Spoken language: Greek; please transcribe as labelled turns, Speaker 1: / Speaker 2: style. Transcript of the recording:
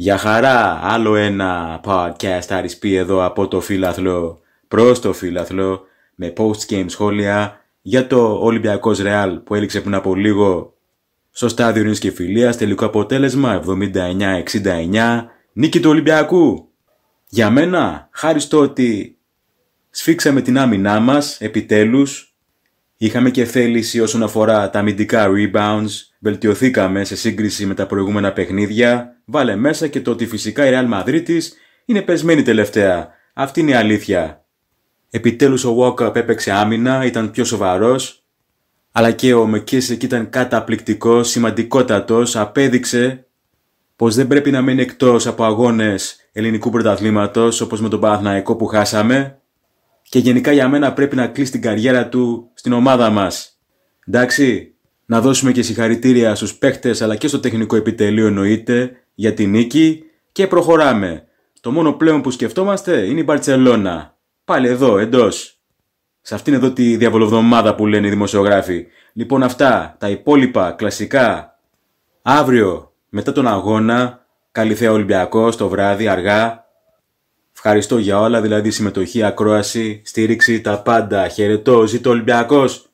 Speaker 1: Για χαρά, άλλο ένα podcast αρισπή εδώ από το φιλαθλό προς το φιλαθλό με post-game σχόλια για το Ολυμπιακός Ρεάλ που έληξε πριν από λίγο στο στάδιο Ρήνης και Φιλίας τελικό αποτέλεσμα 79-69 νίκη του Ολυμπιακού. Για μένα, χάρη στο ότι σφίξαμε την άμυνά μας επιτέλους Είχαμε και θέληση όσον αφορά τα αμυντικά rebounds, βελτιωθήκαμε σε σύγκριση με τα προηγούμενα παιχνίδια Βάλε μέσα και το ότι φυσικά η Real Μαδρίτης είναι πεσμένη τελευταία. Αυτή είναι η αλήθεια. Επιτέλους ο Walker έπαιξε άμυνα, ήταν πιο σοβαρός, αλλά και ο McKissick ήταν καταπληκτικός, σημαντικότατος, απέδειξε πως δεν πρέπει να μείνει εκτός από αγώνες ελληνικού πρωταθλήματος όπως με τον Παναθναϊκό που χάσαμε και γενικά για μένα πρέπει να κλείσει την καριέρα του στην ομάδα μας. Εντάξει, να δώσουμε και συγχαρητήρια στους παίχτες αλλά και στο τεχνικό επιτελείο εννοείται για την νίκη και προχωράμε. Το μόνο πλέον που σκεφτόμαστε είναι η Μπαρτσελώνα. Πάλι εδώ, εντός. Σε αυτήν εδώ τη διαβολοβδομάδα που λένε οι δημοσιογράφοι. Λοιπόν, αυτά τα υπόλοιπα κλασικά. Αύριο, μετά τον αγώνα, Καλυθέα Ολυμπιακό το βράδυ, αργά. Ευχαριστώ για όλα, δηλαδή συμμετοχή, ακρόαση, στήριξη, τα πάντα. Χαιρετώ, ζήτω Ολυμπιακός.